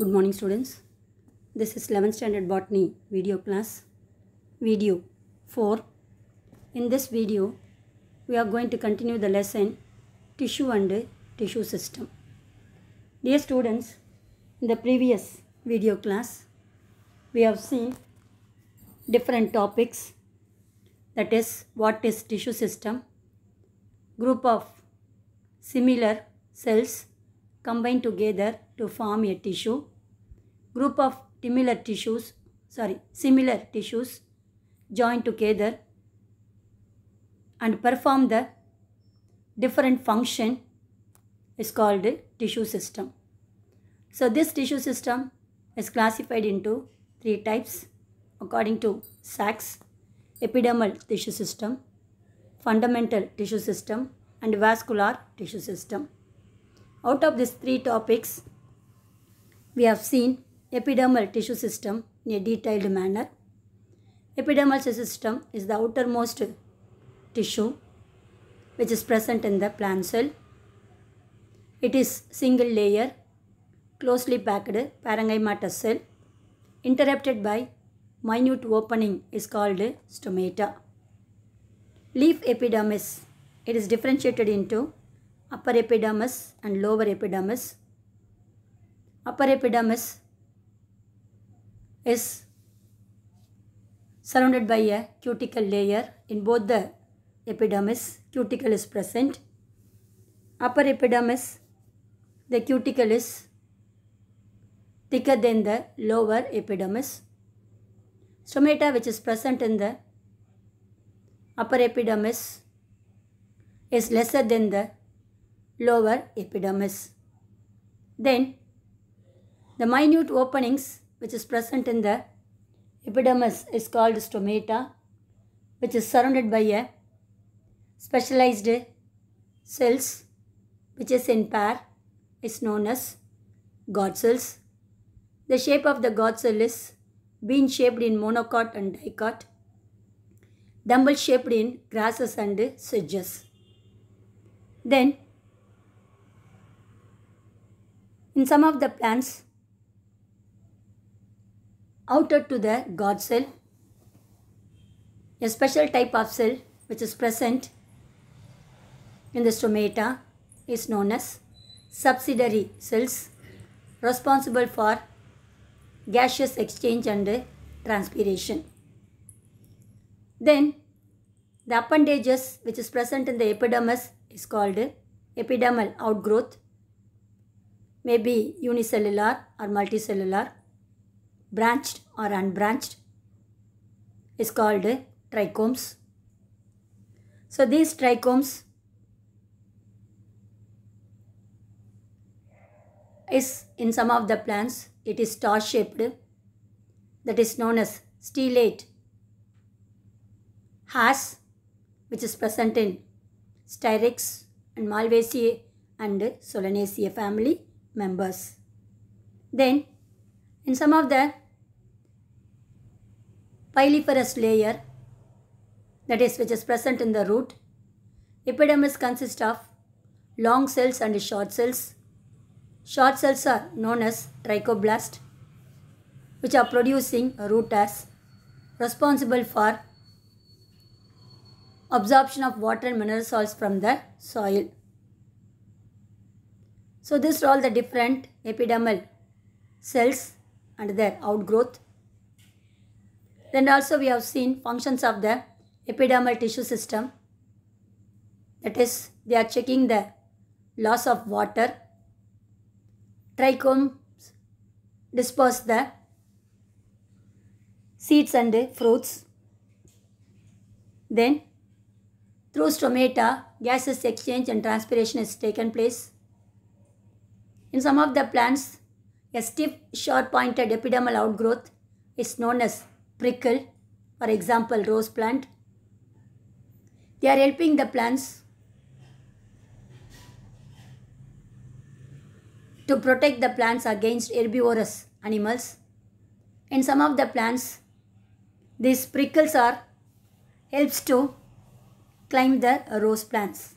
Good morning students. This is 11th standard botany video class video 4. In this video we are going to continue the lesson tissue and tissue system. Dear students, in the previous video class we have seen different topics that is what is tissue system, group of similar cells combine together to form a tissue. Group of similar tissues, sorry, similar tissues join together and perform the different function is called tissue system. So this tissue system is classified into three types according to Sachs, epidermal tissue system, fundamental tissue system and vascular tissue system. Out of these three topics, we have seen epidermal tissue system in a detailed manner. Epidermal tissue system is the outermost tissue which is present in the plant cell. It is single layer, closely packed parenchymatous cell, interrupted by minute opening is called stomata. Leaf epidermis, it is differentiated into upper epidermis and lower epidermis. Upper epidermis is surrounded by a cuticle layer. In both the epidermis, cuticle is present. Upper epidermis, the cuticle is thicker than the lower epidermis. Stomata which is present in the upper epidermis is lesser than the lower epidermis. Then the minute openings which is present in the epidermis is called stomata which is surrounded by a specialized cells which is in pair is known as God cells. The shape of the God cell is bean shaped in monocot and dicot, dumbbell shaped in grasses and sedges. Then In some of the plants, outer to the guard cell, a special type of cell which is present in the stomata is known as subsidiary cells responsible for gaseous exchange and transpiration. Then the appendages which is present in the epidermis is called epidermal outgrowth may be unicellular or multicellular, branched or unbranched, is called trichomes. So these trichomes is in some of the plants it is star shaped that is known as stellate has which is present in styrix and Malvaceae and Solanaceae family members. Then in some of the piliferous layer that is which is present in the root, epidermis consists of long cells and short cells. Short cells are known as trichoblast which are producing root as responsible for absorption of water and mineral salts from the soil. So these are all the different epidermal cells and their outgrowth. Then also we have seen functions of the epidermal tissue system. That is, they are checking the loss of water. Trichomes disperse the seeds and fruits. Then through stomata, gases exchange and transpiration is taken place. In some of the plants, a stiff, short-pointed epidermal outgrowth is known as prickle, for example, rose plant. They are helping the plants to protect the plants against herbivorous animals. In some of the plants, these prickles are helps to climb the rose plants.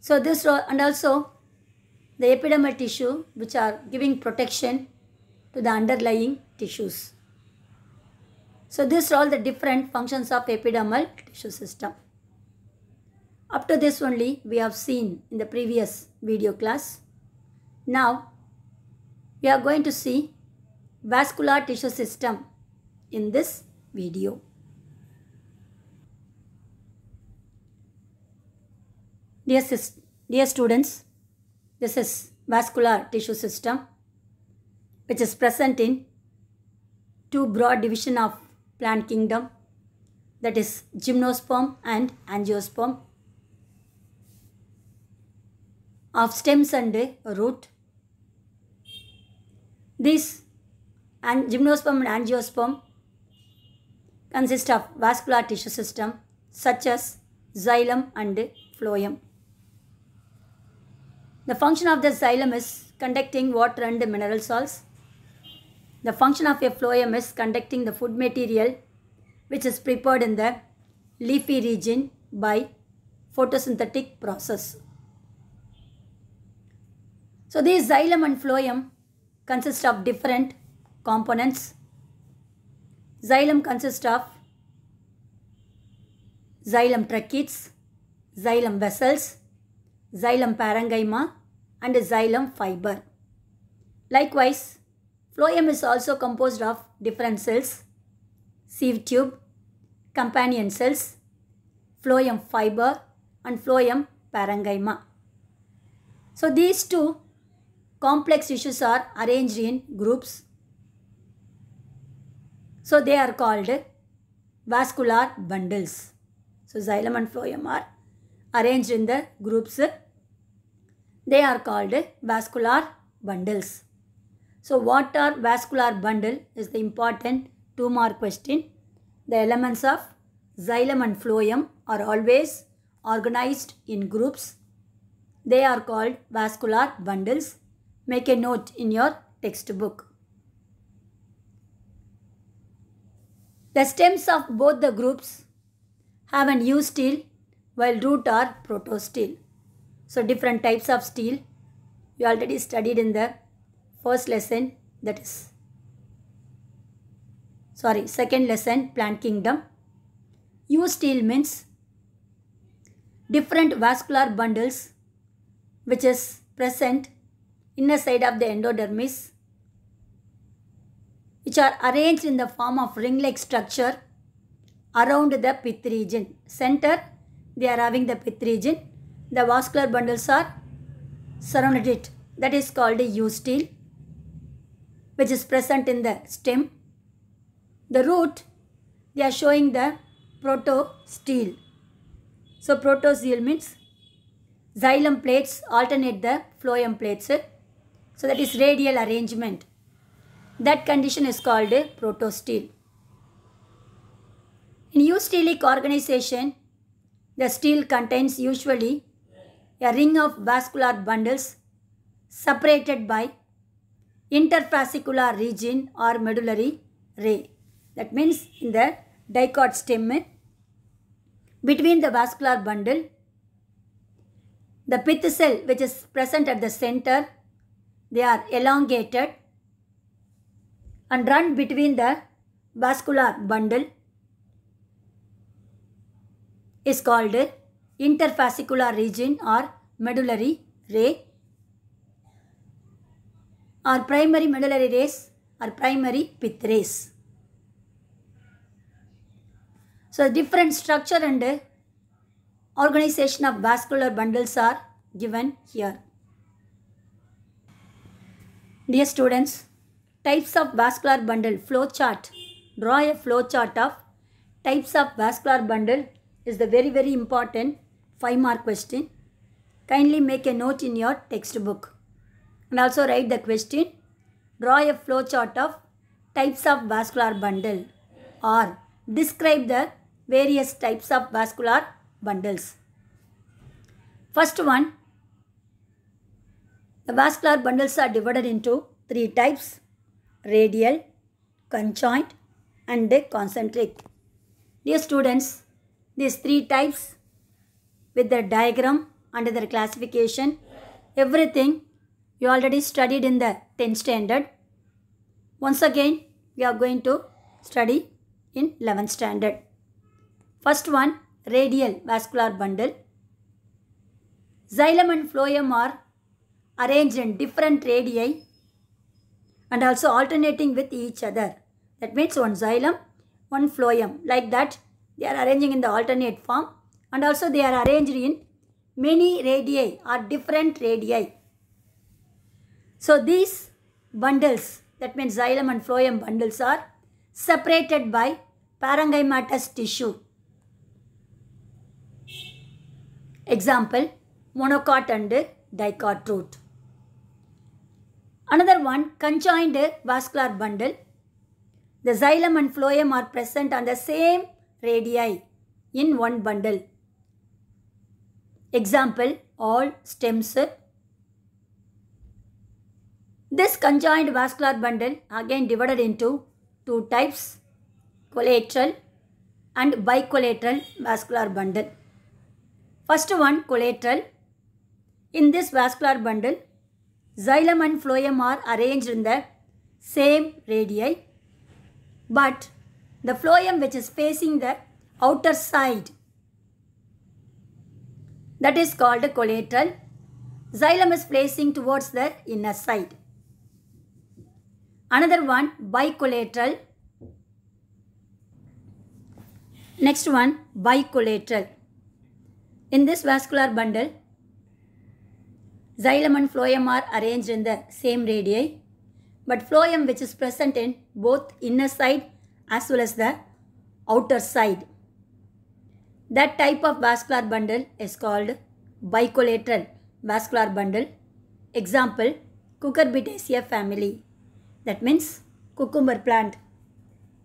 So this and also the epidermal tissue which are giving protection to the underlying tissues. So these are all the different functions of epidermal tissue system. Up to this only we have seen in the previous video class. Now we are going to see vascular tissue system in this video. Dear, dear students, this is vascular tissue system which is present in two broad division of plant kingdom that is gymnosperm and angiosperm of stems and root. These and gymnosperm and angiosperm consist of vascular tissue system such as xylem and phloem. The function of the xylem is conducting water and mineral salts. The function of a phloem is conducting the food material which is prepared in the leafy region by photosynthetic process. So these xylem and phloem consist of different components. Xylem consists of xylem tracheids, xylem vessels, xylem parenchyma and xylem fiber. Likewise, phloem is also composed of different cells, sieve tube, companion cells, phloem fiber and phloem parenchyma. So these two complex tissues are arranged in groups. So they are called vascular bundles. So xylem and phloem are arranged in the groups. They are called vascular bundles. So what are vascular bundle is the important two mark question. The elements of xylem and phloem are always organized in groups. They are called vascular bundles. Make a note in your textbook. The stems of both the groups have an U-steel while root are proto steel, So different types of steel you already studied in the first lesson that is sorry second lesson plant kingdom. U steel means different vascular bundles which is present inner side of the endodermis which are arranged in the form of ring-like structure around the pith region. Center they are having the pith region. The vascular bundles are surrounded it. That is called a eustele which is present in the stem. The root, they are showing the protostele. So protostele means xylem plates alternate the phloem plates. So that is radial arrangement. That condition is called a protostele. In eustelic organization, the steel contains usually a ring of vascular bundles separated by interfascicular region or medullary ray. That means in the dicot stem between the vascular bundle, the pith cell which is present at the center, they are elongated and run between the vascular bundle is called interfascicular region or medullary ray or primary medullary rays or primary pith rays. So different structure and organization of vascular bundles are given here. Dear students, types of vascular bundle flow chart. Draw a flow chart of types of vascular bundle is the very very important 5 mark question. Kindly make a note in your textbook and also write the question. Draw a flowchart of types of vascular bundle or describe the various types of vascular bundles. First one, the vascular bundles are divided into three types, radial, conjoint and concentric. Dear students, these three types with the diagram under their classification. Everything you already studied in the 10th standard. Once again, we are going to study in 11th standard. First one, radial vascular bundle. Xylem and phloem are arranged in different radii and also alternating with each other. That means one xylem, one phloem. Like that, they are arranging in the alternate form and also they are arranged in many radii or different radii. So these bundles that means xylem and phloem bundles are separated by parenchymatous tissue. Example monocot and dicot root. Another one conjoined vascular bundle. The xylem and phloem are present on the same radii in one bundle. Example, all stems. This conjoined vascular bundle again divided into two types, collateral and bicollateral vascular bundle. First one, collateral. In this vascular bundle, xylem and phloem are arranged in the same radii but the phloem which is facing the outer side. That is called the collateral. Xylem is placing towards the inner side. Another one bicollateral. Next one bicollateral. In this vascular bundle, xylem and phloem are arranged in the same radii, but phloem which is present in both inner side as well as the outer side. That type of vascular bundle is called bicolateral vascular bundle. Example, cucurbitaceae family. That means cucumber plant.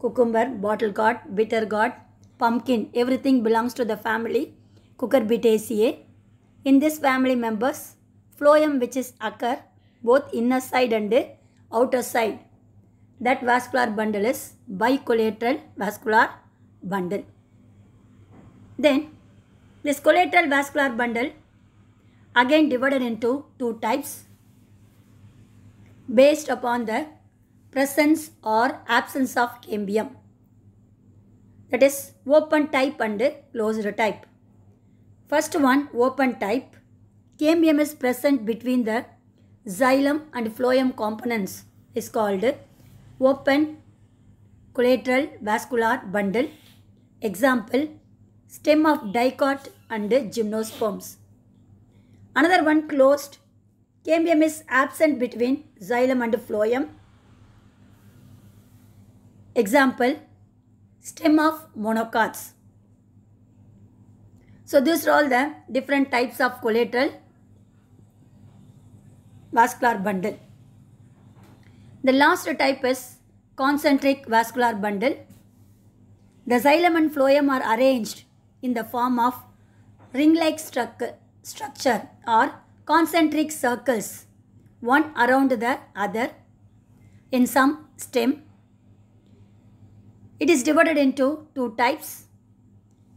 Cucumber, bottle gourd, bitter gourd, pumpkin, everything belongs to the family cucurbitaceae. In this family members, phloem which is occur both inner side and outer side that vascular bundle is bicollateral vascular bundle. Then this collateral vascular bundle again divided into two types based upon the presence or absence of cambium that is open type and closed type. First one open type cambium is present between the xylem and phloem components is called open collateral vascular bundle. Example, stem of dicot and gymnosperms. Another one closed. Cambium is absent between xylem and phloem. Example, stem of monocots. So these are all the different types of collateral vascular bundle. The last type is concentric vascular bundle. The xylem and phloem are arranged in the form of ring-like stru structure or concentric circles, one around the other in some stem. It is divided into two types.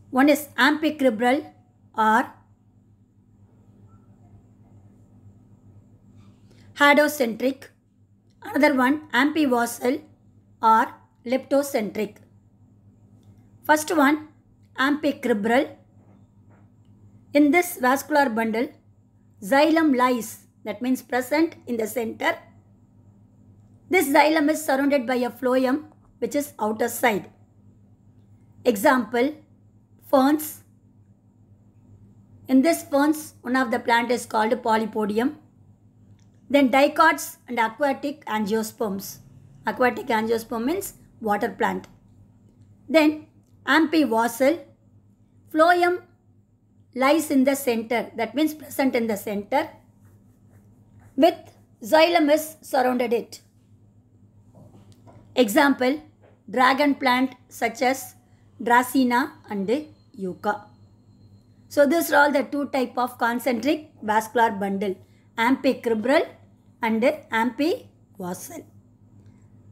One is ampicribral or hadocentric Another one ampivocal or leptocentric. First one ampicribral. In this vascular bundle, xylem lies that means present in the center. This xylem is surrounded by a phloem which is outer side. Example, ferns. In this ferns, one of the plant is called polypodium. Then dicots and aquatic angiosperms. Aquatic angiosperm means water plant. Then amphivocel. Phloem lies in the center, that means present in the center, with xylem is surrounded it. Example, dragon plant such as Dracena and Yucca. So these are all the two type of concentric vascular bundle, amphicrybral and vessel.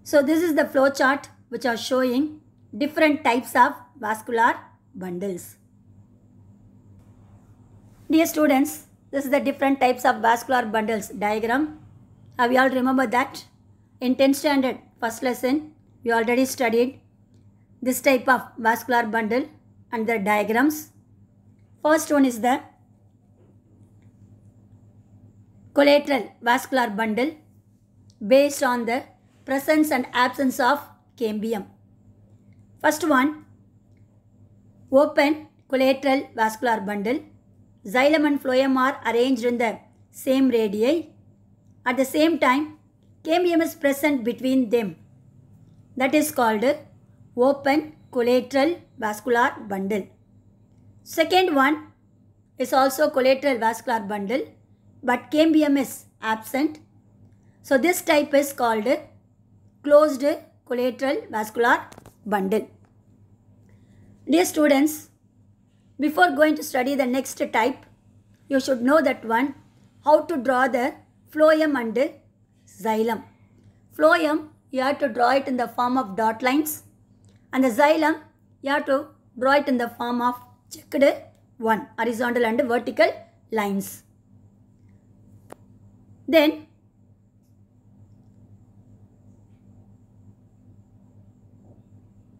So this is the flow chart which are showing different types of vascular bundles. Dear students, this is the different types of vascular bundles diagram. Have you all remember that? In 10th standard, first lesson, we already studied this type of vascular bundle and the diagrams. First one is the collateral vascular bundle based on the presence and absence of cambium. First one, open collateral vascular bundle. Xylem and phloem are arranged in the same radii. At the same time, cambium is present between them. That is called open collateral vascular bundle. Second one is also collateral vascular bundle but cambium is absent. So this type is called closed collateral vascular bundle. Dear students, before going to study the next type, you should know that one, how to draw the phloem and xylem. Phloem, you have to draw it in the form of dot lines and the xylem, you have to draw it in the form of checked one, horizontal and vertical lines. Then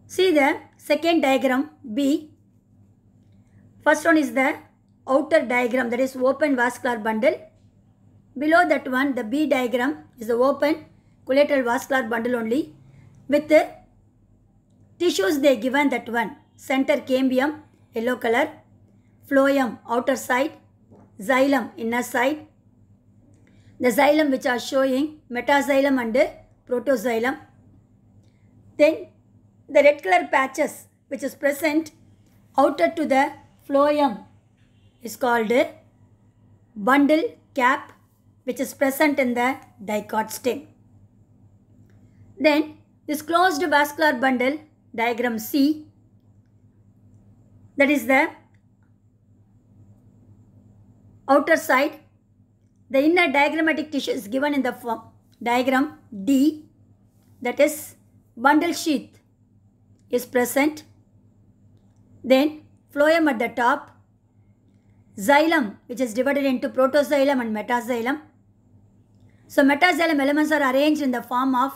see the second diagram B. First one is the outer diagram that is open vascular bundle. Below that one the B diagram is the open collateral vascular bundle only with the tissues they given that one center cambium yellow color phloem outer side xylem inner side the xylem which are showing metaxylem and protoxylem. Then the red color patches which is present outer to the phloem is called bundle cap which is present in the dicot stem. Then this closed vascular bundle diagram C that is the outer side the inner diagrammatic tissue is given in the form diagram D that is bundle sheath is present. Then phloem at the top, xylem which is divided into protoxylem and metaxylem. So metaxylem elements are arranged in the form of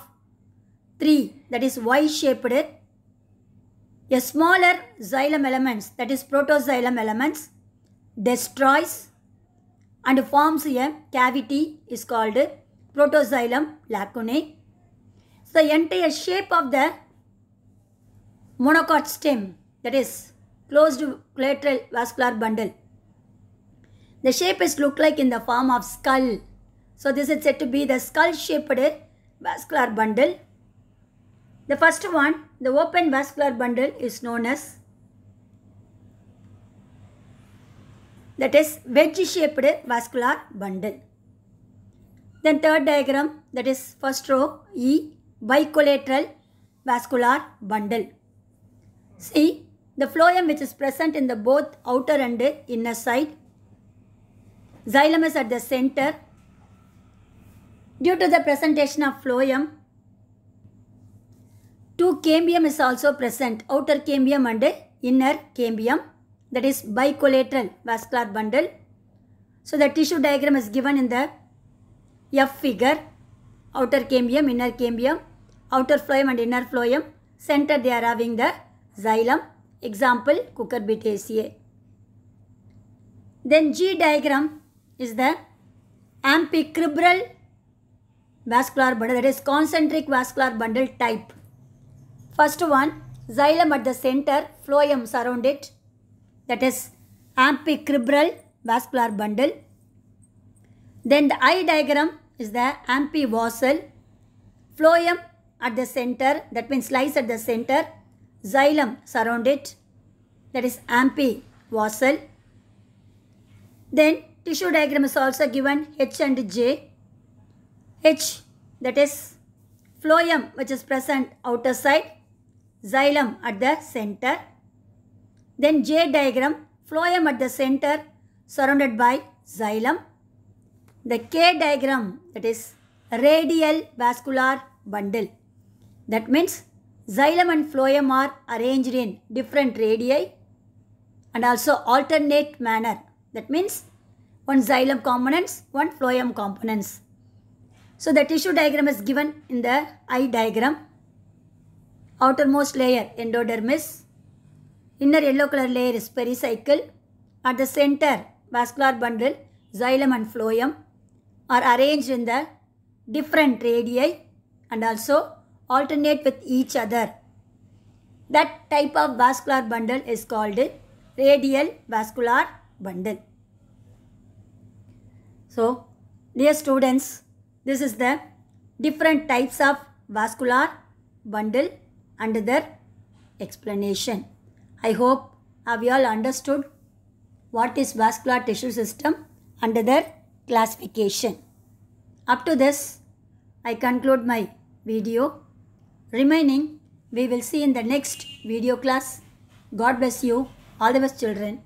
three that is Y-shaped. A smaller xylem elements that is protoxylem elements destroys and forms a cavity is called protozylum lacunae. So the entire shape of the monocot stem that is closed collateral vascular bundle. The shape is looked like in the form of skull. So this is said to be the skull shaped vascular bundle. The first one, the open vascular bundle is known as that is wedge-shaped vascular bundle. Then third diagram that is first row E bicollateral vascular bundle. See the phloem which is present in the both outer and inner side. Xylem is at the center. Due to the presentation of phloem, two cambium is also present, outer cambium and inner cambium that is bicolateral vascular bundle. So the tissue diagram is given in the F figure, outer cambium, inner cambium, outer phloem and inner phloem. Center they are having the xylem, example cucurbitaceae. Then G diagram is the amphicrybral vascular bundle that is concentric vascular bundle type. First one xylem at the center, phloem surround it that is ampicribral vascular bundle. Then the eye diagram is the amphivosal, phloem at the center, that means lies at the center, xylem surround it, that is amphivosal. Then tissue diagram is also given H and J. H that is phloem which is present outer side, xylem at the center then J diagram, phloem at the center surrounded by xylem. The K diagram that is radial vascular bundle. That means xylem and phloem are arranged in different radii and also alternate manner. That means one xylem components, one phloem components. So the tissue diagram is given in the eye diagram. Outermost layer endodermis, Inner yellow color layer is pericycle. At the center, vascular bundle, xylem and phloem are arranged in the different radii and also alternate with each other. That type of vascular bundle is called radial vascular bundle. So, dear students, this is the different types of vascular bundle and their explanation. I hope have you all understood what is vascular tissue system under their classification. Up to this, I conclude my video. Remaining, we will see in the next video class. God bless you. All the best children.